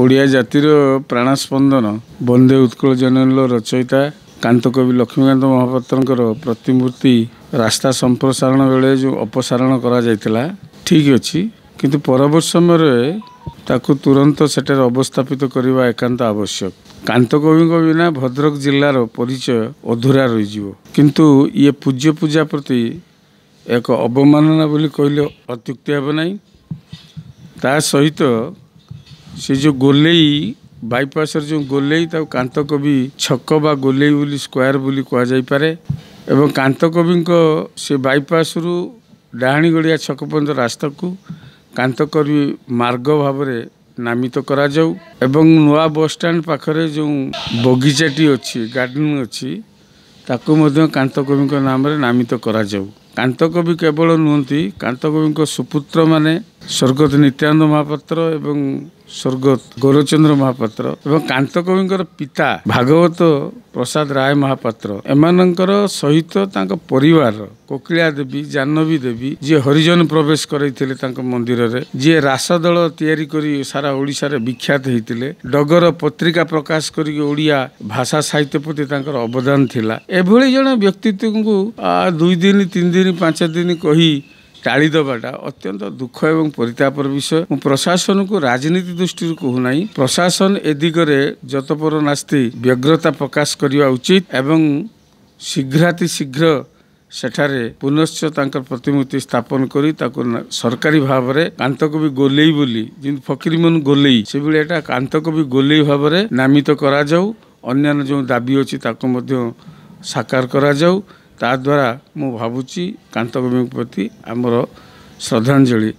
ଓଡ଼ିଆ ଜାତିର ପ୍ରାଣସ୍ପନ୍ଦନ ବନ୍ଦେ ଉତ୍କଳ ଜନନୀର ରଚୟିତା କାନ୍ତକବି ଲକ୍ଷ୍ମୀକାନ୍ତ ମହାପାତ୍ରଙ୍କର ପ୍ରତିମୂର୍ତ୍ତି ରାସ୍ତା ସମ୍ପ୍ରସାରଣ ବେଳେ ଯେଉଁ ଅପସାରଣ କରାଯାଇଥିଲା ଠିକ୍ ଅଛି କିନ୍ତୁ ପରବର୍ତ୍ତୀ ସମୟରେ ତାକୁ ତୁରନ୍ତ ସେଠାରେ ଅବସ୍ଥାପିତ କରିବା ଏକାନ୍ତ ଆବଶ୍ୟକ କାନ୍ତକବିଙ୍କ ବିନା ଭଦ୍ରକ ଜିଲ୍ଲାର ପରିଚୟ ଅଧୁରା ରହିଯିବ କିନ୍ତୁ ଇଏ ପୂଜ୍ୟ ପୂଜା ପ୍ରତି ଏକ ଅବମାନନା ବୋଲି କହିଲେ ଅତ୍ୟୁକ୍ତି ହେବ ନାହିଁ ତା ସହିତ ସେ ଯେଉଁ ଗୋଲେଇ ବାଇପାସ୍ରେ ଯେଉଁ ଗୋଲେଇ ତାକୁ କାନ୍ତକବି ଛକ ବା ଗୋଲେଇ ବୋଲି ସ୍କୋୟାର ବୋଲି କୁହାଯାଇପାରେ ଏବଂ କାନ୍ତକବିଙ୍କ ସେ ବାଇପାସ୍ରୁ ଡାହାଣୀଗଡ଼ିଆ ଛକ ପର୍ଯ୍ୟନ୍ତ ରାସ୍ତାକୁ କାନ୍ତକବି ମାର୍ଗ ଭାବରେ ନାମିତ କରାଯାଉ ଏବଂ ନୂଆ ବସ୍ଷ୍ଟାଣ୍ଡ ପାଖରେ ଯେଉଁ ବଗିଚାଟି ଅଛି ଗାର୍ଡ଼େନ୍ ଅଛି ତାକୁ ମଧ୍ୟ କାନ୍ତକବିଙ୍କ ନାମରେ ନାମିତ କରାଯାଉ କାନ୍ତକବି କେବଳ ନୁହନ୍ତି କାନ୍ତକବିଙ୍କ ସୁପୁତ୍ରମାନେ ସ୍ୱର୍ଗତ ନିତ୍ୟାନନ୍ଦ ମହାପାତ୍ର ଏବଂ ସ୍ୱର୍ଗତ ଗୌରଚନ୍ଦ୍ର ମହାପାତ୍ର ଏବଂ କାନ୍ତ କବିଙ୍କର ପିତା ଭାଗବତ ପ୍ରସାଦ ରାୟ ମହାପାତ୍ର ଏମାନଙ୍କର ସହିତ ତାଙ୍କ ପରିବାର କୋକିଳା ଦେବୀ ଜାହ୍ନବୀ ଦେବୀ ଯିଏ ହରିଜନ ପ୍ରବେଶ କରାଇଥିଲେ ତାଙ୍କ ମନ୍ଦିରରେ ଯିଏ ରାସ ଦଳ ତିଆରି କରି ସାରା ଓଡ଼ିଶାରେ ବିଖ୍ୟାତ ହେଇଥିଲେ ଡଗର ପତ୍ରିକା ପ୍ରକାଶ କରିକି ଓଡ଼ିଆ ଭାଷା ସାହିତ୍ୟ ପ୍ରତି ତାଙ୍କର ଅବଦାନ ଥିଲା ଏଭଳି ଜଣେ ବ୍ୟକ୍ତିତ୍ୱଙ୍କୁ ଦୁଇ ଦିନ ତିନି ଦିନ ପାଞ୍ଚ ଦିନ କହି টাড়িদেবাটা ଅତ୍ୟନ୍ତ ଦୁଃଖ ଏବଂ ପରିତାପର ବିଷୟ ମୁଁ ପ୍ରଶାସନକୁ ରାଜନୀତି ଦୃଷ୍ଟିରୁ କହୁନାହିଁ ପ୍ରଶାସନ ଏ ଦିଗରେ ଯତପର ନାସ୍ତି ବ୍ୟଗ୍ରତା ପ୍ରକାଶ କରିବା ଉଚିତ ଏବଂ ଶୀଘ୍ରାତିଶୀଘ୍ର ସେଠାରେ ପୁନଶ୍ଚ ତାଙ୍କର ପ୍ରତିମୂର୍ତ୍ତି ସ୍ଥାପନ କରି ତାକୁ ସରକାରୀ ଭାବରେ କାନ୍ତକବି ଗୋଲେଇ ବୋଲି ଯେମିତି ଫକୀରମୋହନ ଗୋଲେଇ ସେଭଳି ଏଇଟା କାନ୍ତକବି ଗୋଲେଇ ଭାବରେ ନାମିତ କରାଯାଉ ଅନ୍ୟାନ୍ୟ ଯେଉଁ ଦାବି ଅଛି ତାକୁ ମଧ୍ୟ ସାକାର କରାଯାଉ ତାଦ୍ୱାରା ମୁଁ ଭାବୁଛି କାନ୍ତଭୂମିଙ୍କ ପ୍ରତି ଆମର ଶ୍ରଦ୍ଧାଞ୍ଜଳି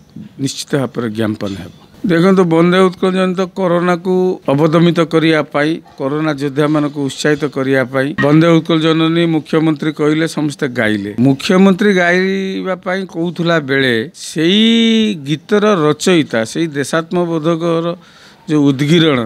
ନିଶ୍ଚିତ ଭାବରେ ଜ୍ଞାପନ ହେବ ଦେଖନ୍ତୁ ବନ୍ଦେ ଉତ୍କଳ ଜନିତ କରୋନାକୁ ଅବଦମିତ କରିବା ପାଇଁ କରୋନା ଯୋଦ୍ଧାମାନଙ୍କୁ ଉତ୍ସାହିତ କରିବା ପାଇଁ ବନ୍ଦେ ଉତ୍କଳ ଜନନୀ ମୁଖ୍ୟମନ୍ତ୍ରୀ କହିଲେ ସମସ୍ତେ ଗାଇଲେ ମୁଖ୍ୟମନ୍ତ୍ରୀ ଗାଇବା ପାଇଁ କହୁଥିଲା ବେଳେ ସେଇ ଗୀତର ରଚୟିତା ସେଇ ଦେଶାତ୍ମବୋଧକର ଯେଉଁ ଉଦ୍ଗୀରଣ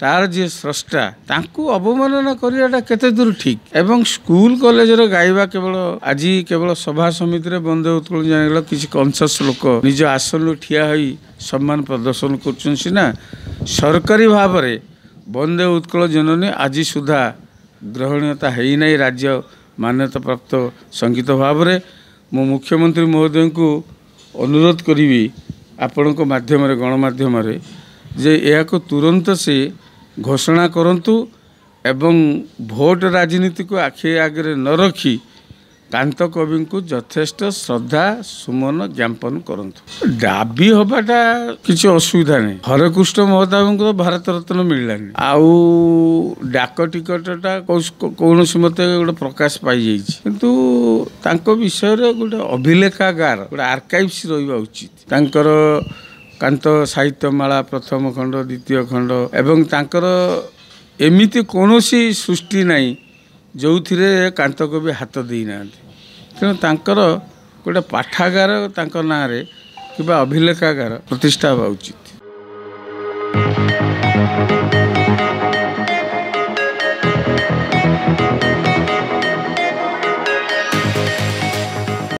ତାର ଯିଏ ସ୍ରଷ୍ଟା ତାଙ୍କୁ ଅବମାନନା କରିବାଟା କେତେ ଦୂର ଠିକ୍ ଏବଂ ସ୍କୁଲ କଲେଜର ଗାଇବା କେବଳ ଆଜି କେବଳ ସଭା ସମିତିରେ ବନ୍ଦ ଉତ୍କୋଳନ ଜାଣିଗଲା କିଛି କନସିୟସ୍ ଲୋକ ନିଜ ଆସନରୁ ଠିଆ ହୋଇ ସମ୍ମାନ ପ୍ରଦର୍ଶନ କରୁଛନ୍ତି ସିନା ସରକାରୀ ଭାବରେ ବନ୍ଦେ ଉତ୍କଳ ଜନନୀ ଆଜି ସୁଦ୍ଧା ଗ୍ରହଣୀୟତା ହୋଇନାହିଁ ରାଜ୍ୟ ମାନ୍ୟତାପ୍ରାପ୍ତ ସଙ୍ଗୀତ ଭାବରେ ମୁଁ ମୁଖ୍ୟମନ୍ତ୍ରୀ ମହୋଦୟଙ୍କୁ ଅନୁରୋଧ କରିବି ଆପଣଙ୍କ ମାଧ୍ୟମରେ ଗଣମାଧ୍ୟମରେ ଯେ ଏହାକୁ ତୁରନ୍ତ ସେ ଘୋଷଣା କରନ୍ତୁ ଏବଂ ଭୋଟ ରାଜନୀତିକୁ ଆଖି ଆଗରେ ନ ରଖି କାନ୍ତ କବିଙ୍କୁ ଯଥେଷ୍ଟ ଶ୍ରଦ୍ଧା ସୁମନ ଜ୍ଞାପନ କରନ୍ତୁ ଦାବି ହେବାଟା କିଛି ଅସୁବିଧା ନାହିଁ ହରେକୃଷ୍ଣ ମହତାବଙ୍କୁ ତ ଭାରତ ରତ୍ନ ମିଳିଲାନି ଆଉ ଡାକ ଟିକଟଟା କୌଣସି ମତେ ଗୋଟେ ପ୍ରକାଶ ପାଇଯାଇଛି କିନ୍ତୁ ତାଙ୍କ ବିଷୟରେ ଗୋଟେ ଅଭିଲେଖାଗାର ଗୋଟେ ଆର୍କାଇଭ୍ସ ରହିବା ଉଚିତ ତାଙ୍କର କାନ୍ତ ସାହିତ୍ୟମାଳା ପ୍ରଥମ ଖଣ୍ଡ ଦ୍ୱିତୀୟ ଖଣ୍ଡ ଏବଂ ତାଙ୍କର ଏମିତି କୌଣସି ସୃଷ୍ଟି ନାହିଁ ଯେଉଁଥିରେ କାନ୍ତ କବି ହାତ ଦେଇନାହାନ୍ତି ତେଣୁ ତାଙ୍କର ଗୋଟେ ପାଠାଗାର ତାଙ୍କ ନାଁରେ କିମ୍ବା ଅଭିଲେଖାଗାର ପ୍ରତିଷ୍ଠା ହେବା ଉଚିତ